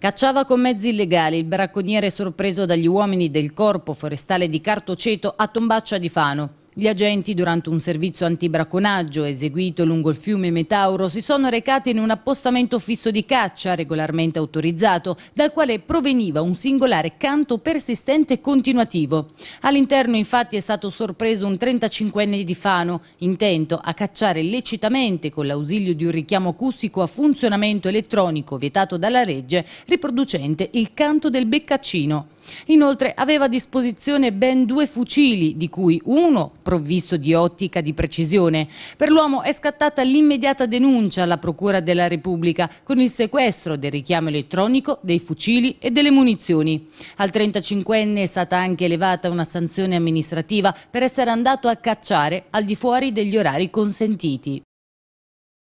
Cacciava con mezzi illegali il bracconiere sorpreso dagli uomini del Corpo Forestale di Cartoceto a Tombaccia di Fano. Gli agenti durante un servizio antibraconaggio eseguito lungo il fiume Metauro si sono recati in un appostamento fisso di caccia regolarmente autorizzato dal quale proveniva un singolare canto persistente e continuativo. All'interno infatti è stato sorpreso un 35enne di Fano intento a cacciare lecitamente con l'ausilio di un richiamo acustico a funzionamento elettronico vietato dalla legge riproducente il canto del beccaccino. Inoltre aveva a disposizione ben due fucili, di cui uno provvisto di ottica di precisione. Per l'uomo è scattata l'immediata denuncia alla Procura della Repubblica con il sequestro del richiamo elettronico, dei fucili e delle munizioni. Al 35enne è stata anche elevata una sanzione amministrativa per essere andato a cacciare al di fuori degli orari consentiti.